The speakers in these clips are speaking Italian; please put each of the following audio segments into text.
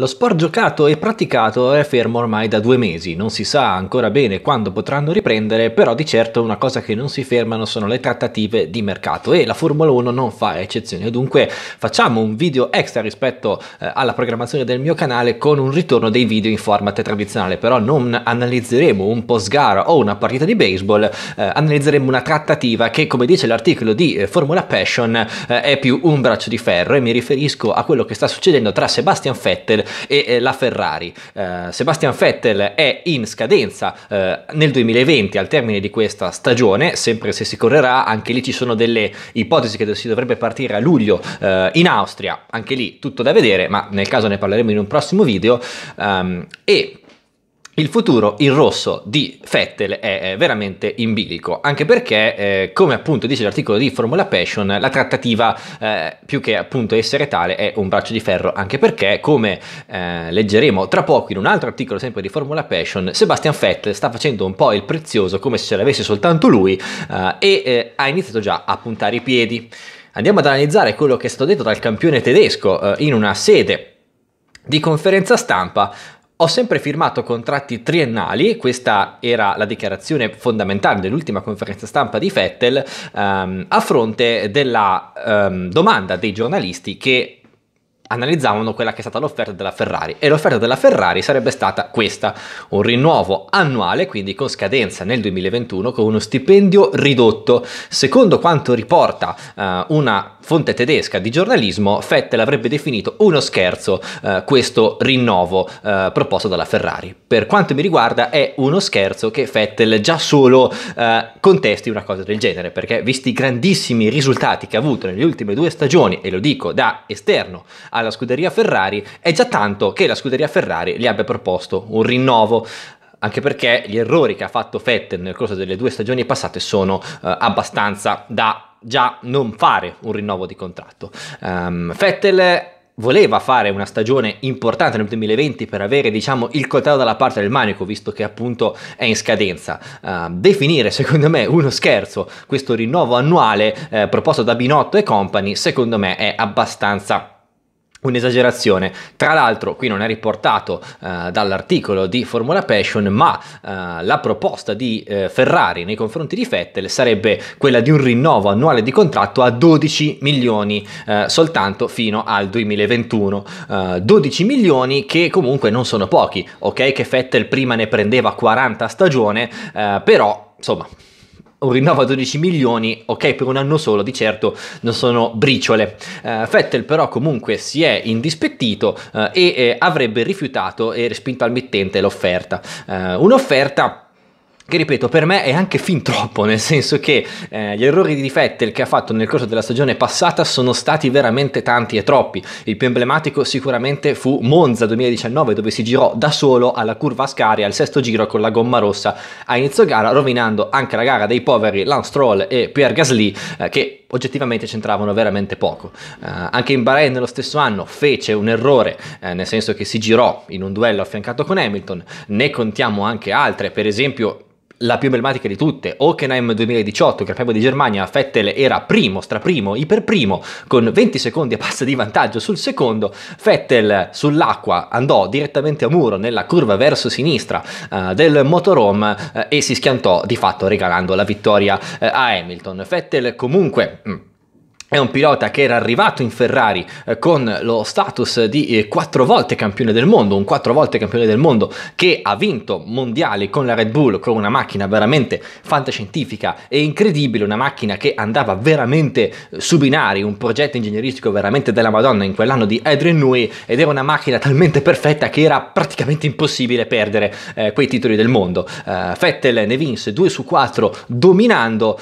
Lo sport giocato e praticato è fermo ormai da due mesi, non si sa ancora bene quando potranno riprendere, però di certo una cosa che non si fermano sono le trattative di mercato e la Formula 1 non fa eccezione, dunque facciamo un video extra rispetto eh, alla programmazione del mio canale con un ritorno dei video in format tradizionale, però non analizzeremo un post gara o una partita di baseball, eh, analizzeremo una trattativa che come dice l'articolo di eh, Formula Passion eh, è più un braccio di ferro e mi riferisco a quello che sta succedendo tra Sebastian Vettel e eh, la Ferrari. Eh, Sebastian Vettel è in scadenza eh, nel 2020 al termine di questa stagione, sempre se si correrà, anche lì ci sono delle ipotesi che si dovrebbe partire a luglio eh, in Austria, anche lì tutto da vedere, ma nel caso ne parleremo in un prossimo video. Um, e il futuro in rosso di Vettel è eh, veramente in bilico, anche perché, eh, come appunto dice l'articolo di Formula Passion, la trattativa, eh, più che appunto essere tale, è un braccio di ferro, anche perché, come eh, leggeremo tra poco in un altro articolo sempre di Formula Passion, Sebastian Vettel sta facendo un po' il prezioso, come se ce l'avesse soltanto lui, eh, e eh, ha iniziato già a puntare i piedi. Andiamo ad analizzare quello che è stato detto dal campione tedesco in una sede di conferenza stampa ho sempre firmato contratti triennali, questa era la dichiarazione fondamentale dell'ultima conferenza stampa di Fettel, um, a fronte della um, domanda dei giornalisti che analizzavano quella che è stata l'offerta della Ferrari e l'offerta della Ferrari sarebbe stata questa, un rinnovo annuale, quindi con scadenza nel 2021 con uno stipendio ridotto. Secondo quanto riporta uh, una fonte tedesca di giornalismo, Fettel avrebbe definito uno scherzo uh, questo rinnovo uh, proposto dalla Ferrari. Per quanto mi riguarda è uno scherzo che Fettel già solo contesti una cosa del genere, perché visti i grandissimi risultati che ha avuto nelle ultime due stagioni, e lo dico da esterno alla scuderia Ferrari è già tanto che la scuderia Ferrari gli abbia proposto un rinnovo anche perché gli errori che ha fatto Vettel nel corso delle due stagioni passate sono eh, abbastanza da già non fare un rinnovo di contratto. Um, Vettel voleva fare una stagione importante nel 2020 per avere diciamo il coltello dalla parte del manico visto che appunto è in scadenza uh, definire secondo me uno scherzo questo rinnovo annuale eh, proposto da Binotto e compagni secondo me è abbastanza Un'esagerazione. Tra l'altro, qui non è riportato eh, dall'articolo di Formula Passion, ma eh, la proposta di eh, Ferrari nei confronti di Vettel sarebbe quella di un rinnovo annuale di contratto a 12 milioni eh, soltanto fino al 2021. 12 eh, milioni che comunque non sono pochi. Ok, che Vettel prima ne prendeva 40 a stagione, eh, però insomma un rinnovo a 12 milioni, ok, per un anno solo, di certo non sono briciole. Uh, Fettel però comunque si è indispettito uh, e eh, avrebbe rifiutato e respinto al mittente l'offerta. Uh, un'offerta che ripeto per me è anche fin troppo, nel senso che eh, gli errori di Vettel che ha fatto nel corso della stagione passata sono stati veramente tanti e troppi. Il più emblematico sicuramente fu Monza 2019 dove si girò da solo alla curva Ascari al sesto giro con la gomma rossa a inizio gara, rovinando anche la gara dei poveri Lance Troll e Pierre Gasly eh, che oggettivamente c'entravano veramente poco. Eh, anche in Bahrain nello stesso anno fece un errore, eh, nel senso che si girò in un duello affiancato con Hamilton, ne contiamo anche altre, per esempio la più emblematica di tutte, Hockenheim 2018, che premio di Germania, Vettel era primo, straprimo, iperprimo, con 20 secondi a passa di vantaggio sul secondo, Vettel sull'acqua andò direttamente a muro nella curva verso sinistra uh, del motorhome uh, e si schiantò di fatto regalando la vittoria uh, a Hamilton. Vettel comunque... Mm, è un pilota che era arrivato in Ferrari eh, con lo status di eh, quattro volte campione del mondo, un quattro volte campione del mondo che ha vinto mondiali con la Red Bull, con una macchina veramente fantascientifica e incredibile, una macchina che andava veramente eh, su binari, un progetto ingegneristico veramente della Madonna in quell'anno di Adrian Newey ed era una macchina talmente perfetta che era praticamente impossibile perdere eh, quei titoli del mondo. Eh, Vettel ne vinse 2 su 4 dominando,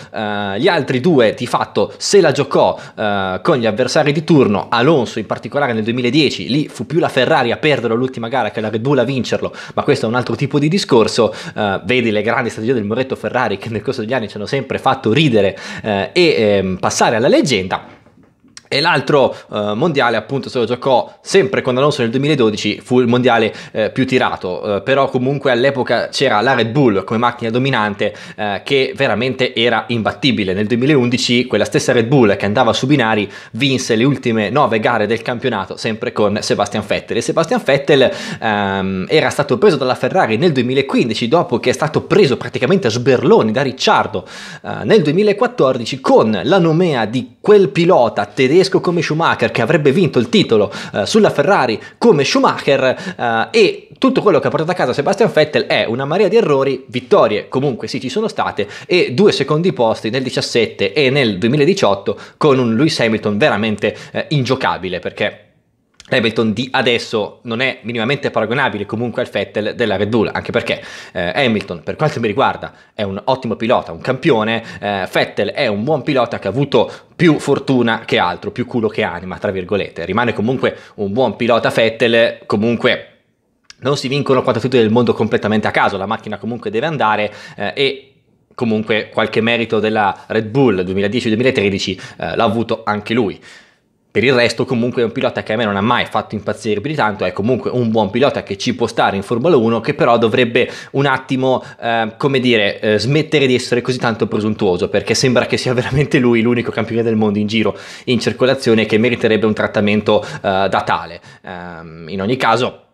gli altri due di fatto se la giocò po' eh, con gli avversari di turno, Alonso in particolare nel 2010, lì fu più la Ferrari a perderlo l'ultima gara che la Red Bull a vincerlo, ma questo è un altro tipo di discorso, eh, vedi le grandi strategie del Moretto Ferrari che nel corso degli anni ci hanno sempre fatto ridere eh, e ehm, passare alla leggenda e l'altro eh, mondiale appunto se lo giocò sempre con Alonso nel 2012, fu il mondiale eh, più tirato, eh, però comunque all'epoca c'era la Red Bull come macchina dominante eh, che veramente era imbattibile. Nel 2011 quella stessa Red Bull che andava su binari vinse le ultime nove gare del campionato sempre con Sebastian Vettel e Sebastian Vettel ehm, era stato preso dalla Ferrari nel 2015 dopo che è stato preso praticamente a sberloni da Ricciardo eh, nel 2014 con la nomea di quel pilota tedesco tedesco come Schumacher, che avrebbe vinto il titolo eh, sulla Ferrari come Schumacher, eh, e tutto quello che ha portato a casa Sebastian Vettel è una marea di errori, vittorie comunque sì ci sono state, e due secondi posti nel 2017 e nel 2018 con un Lewis Hamilton veramente eh, ingiocabile, perché Hamilton di adesso non è minimamente paragonabile comunque al Fettel della Red Bull, anche perché eh, Hamilton, per quanto mi riguarda, è un ottimo pilota, un campione, eh, Fettel è un buon pilota che ha avuto più fortuna che altro, più culo che anima, tra virgolette, rimane comunque un buon pilota Fettel, comunque non si vincono quanto tutti del mondo completamente a caso, la macchina comunque deve andare eh, e comunque qualche merito della Red Bull 2010-2013 eh, l'ha avuto anche lui. Per il resto comunque è un pilota che a me non ha mai fatto impazzire più di tanto, è comunque un buon pilota che ci può stare in Formula 1, che però dovrebbe un attimo, eh, come dire, eh, smettere di essere così tanto presuntuoso, perché sembra che sia veramente lui l'unico campione del mondo in giro in circolazione che meriterebbe un trattamento eh, da tale. Ehm, in ogni caso,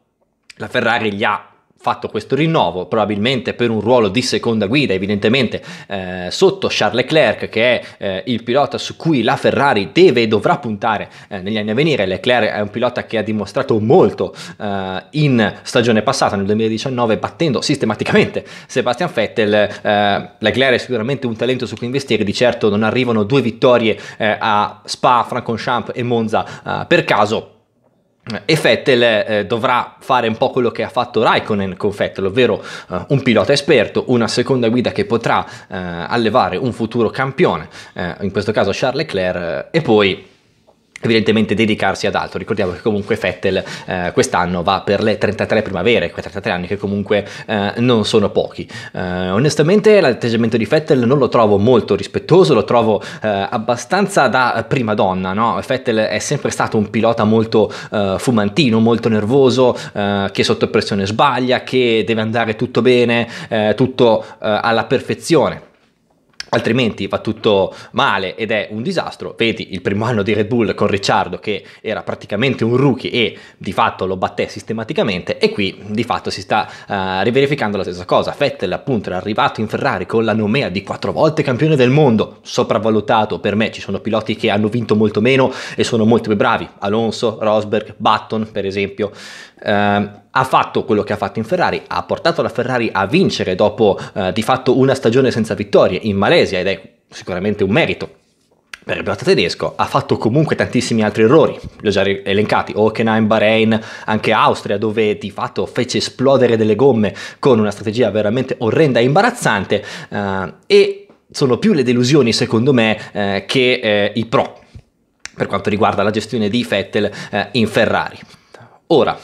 la Ferrari gli ha fatto questo rinnovo probabilmente per un ruolo di seconda guida evidentemente eh, sotto Charles Leclerc che è eh, il pilota su cui la Ferrari deve e dovrà puntare eh, negli anni a venire Leclerc è un pilota che ha dimostrato molto eh, in stagione passata nel 2019 battendo sistematicamente Sebastian Vettel eh, Leclerc è sicuramente un talento su cui investire di certo non arrivano due vittorie eh, a Spa, Francorchamps e Monza per caso e Vettel eh, dovrà fare un po' quello che ha fatto Raikkonen con Vettel, ovvero eh, un pilota esperto, una seconda guida che potrà eh, allevare un futuro campione, eh, in questo caso Charles Leclerc, eh, e poi evidentemente dedicarsi ad altro. Ricordiamo che comunque Fettel eh, quest'anno va per le 33 primavere, quei 33 anni che comunque eh, non sono pochi. Eh, onestamente l'atteggiamento di Fettel non lo trovo molto rispettoso, lo trovo eh, abbastanza da prima donna, no? Fettel è sempre stato un pilota molto eh, fumantino, molto nervoso, eh, che sotto pressione sbaglia, che deve andare tutto bene, tutto alla perfezione altrimenti va tutto male ed è un disastro. Vedi il primo anno di Red Bull con Ricciardo che era praticamente un rookie e di fatto lo batté sistematicamente e qui di fatto si sta uh, riverificando la stessa cosa. Vettel appunto era arrivato in Ferrari con la nomea di quattro volte campione del mondo, sopravvalutato per me, ci sono piloti che hanno vinto molto meno e sono molto più bravi, Alonso, Rosberg, Button per esempio. Uh, ha fatto quello che ha fatto in Ferrari, ha portato la Ferrari a vincere dopo uh, di fatto una stagione senza vittorie in Malesia Ecclesia, ed è sicuramente un merito per il pilota tedesco, ha fatto comunque tantissimi altri errori, li ho già elencati, Hockenheim, Bahrain, anche Austria, dove di fatto fece esplodere delle gomme con una strategia veramente orrenda e imbarazzante, eh, e sono più le delusioni secondo me eh, che eh, i pro per quanto riguarda la gestione di Vettel eh, in Ferrari. Ora,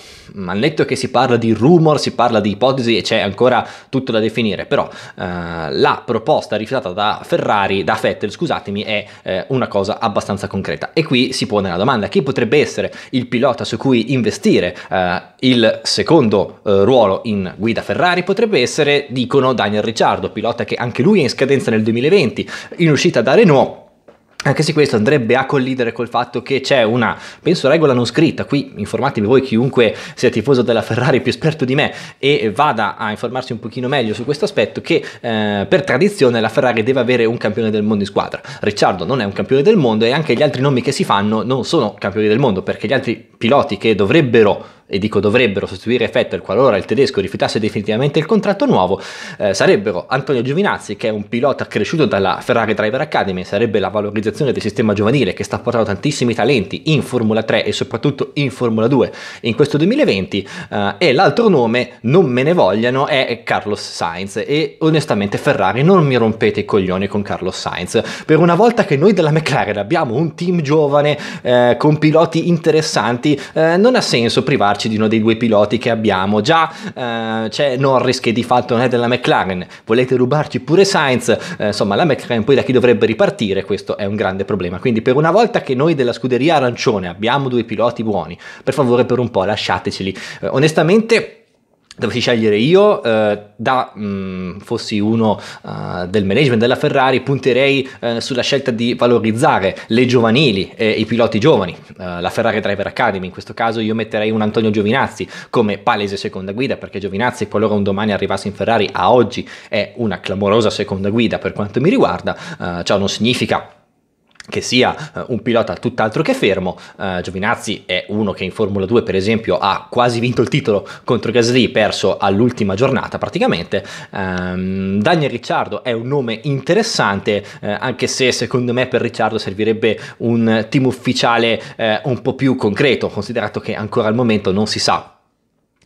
al netto che si parla di rumor, si parla di ipotesi e c'è ancora tutto da definire, però eh, la proposta rifiutata da Ferrari, da Vettel, scusatemi, è eh, una cosa abbastanza concreta. E qui si pone la domanda, chi potrebbe essere il pilota su cui investire eh, il secondo eh, ruolo in guida Ferrari? Potrebbe essere, dicono, Daniel Ricciardo, pilota che anche lui è in scadenza nel 2020, in uscita da Renault anche se questo andrebbe a collidere col fatto che c'è una, penso, regola non scritta, qui informatevi voi chiunque sia tifoso della Ferrari più esperto di me e vada a informarsi un pochino meglio su questo aspetto, che eh, per tradizione la Ferrari deve avere un campione del mondo in squadra. Ricciardo non è un campione del mondo e anche gli altri nomi che si fanno non sono campioni del mondo, perché gli altri piloti che dovrebbero e dico dovrebbero sostituire Vettel qualora il tedesco rifiutasse definitivamente il contratto nuovo, eh, sarebbero Antonio Giovinazzi, che è un pilota cresciuto dalla Ferrari Driver Academy, sarebbe la valorizzazione del sistema giovanile che sta portando tantissimi talenti in Formula 3 e soprattutto in Formula 2 in questo 2020, eh, e l'altro nome, non me ne vogliano, è Carlos Sainz e onestamente Ferrari non mi rompete i coglioni con Carlos Sainz, per una volta che noi della McLaren abbiamo un team giovane eh, con piloti interessanti, eh, non ha senso privarci occuparci di uno dei due piloti che abbiamo. Già eh, c'è Norris che di fatto non è della McLaren, volete rubarci pure Sainz, eh, insomma la McLaren poi da chi dovrebbe ripartire, questo è un grande problema. Quindi per una volta che noi della scuderia arancione abbiamo due piloti buoni, per favore per un po' lasciateceli. Eh, onestamente dovessi scegliere io, eh, da mh, mm, fossi uno uh, del management della Ferrari, punterei eh, sulla scelta di valorizzare le giovanili e i piloti giovani, uh, la Ferrari Driver Academy, in questo caso io metterei un Antonio Giovinazzi come palese seconda guida, perché Giovinazzi qualora un domani arrivasse in Ferrari a oggi è una clamorosa seconda guida per quanto mi riguarda, uh, ciò non significa che sia eh, un pilota tutt'altro che fermo. Uh, Giovinazzi è uno che in Formula 2, per esempio, ha quasi vinto il titolo contro Gasly, perso all'ultima giornata praticamente. Um, Daniel Ricciardo è un nome interessante, uh, anche se secondo me per Ricciardo servirebbe un team ufficiale uh, un po' più concreto, considerato che ancora al momento non si sa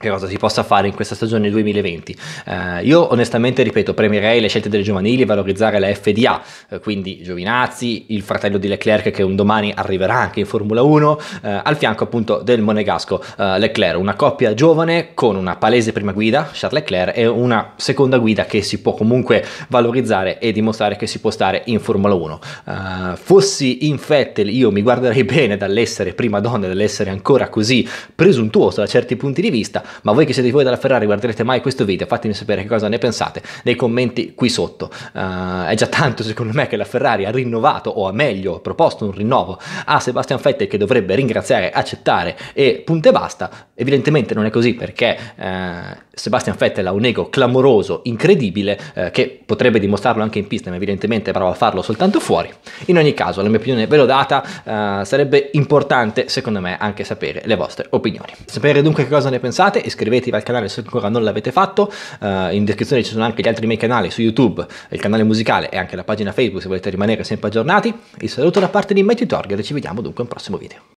che cosa si possa fare in questa stagione 2020. Eh, io onestamente, ripeto, premierei le scelte delle giovanili, valorizzare la FDA, eh, quindi Giovinazzi, il fratello di Leclerc che un domani arriverà anche in Formula 1, eh, al fianco appunto del monegasco eh, Leclerc, una coppia giovane con una palese prima guida, Charles Leclerc, e una seconda guida che si può comunque valorizzare e dimostrare che si può stare in Formula 1. Eh, fossi in Fettel io mi guarderei bene dall'essere prima donna, dall'essere ancora così presuntuoso da certi punti di vista, ma voi che siete voi della Ferrari guarderete mai questo video, fatemi sapere che cosa ne pensate nei commenti qui sotto. Uh, è già tanto secondo me che la Ferrari ha rinnovato, o a meglio, proposto un rinnovo a Sebastian Vettel che dovrebbe ringraziare, accettare e punte basta. Evidentemente non è così perché uh, Sebastian Vettel ha un ego clamoroso, incredibile, uh, che potrebbe dimostrarlo anche in pista, ma evidentemente prova a farlo soltanto fuori. In ogni caso, la mia opinione ve l'ho data, sarebbe importante secondo me anche sapere le vostre opinioni. Sapere dunque che cosa ne pensate iscrivetevi al canale se ancora non l'avete fatto, uh, in descrizione ci sono anche gli altri miei canali su YouTube, il canale musicale e anche la pagina Facebook se volete rimanere sempre aggiornati. Il saluto da parte di MyTutorial e ci vediamo dunque in un prossimo video.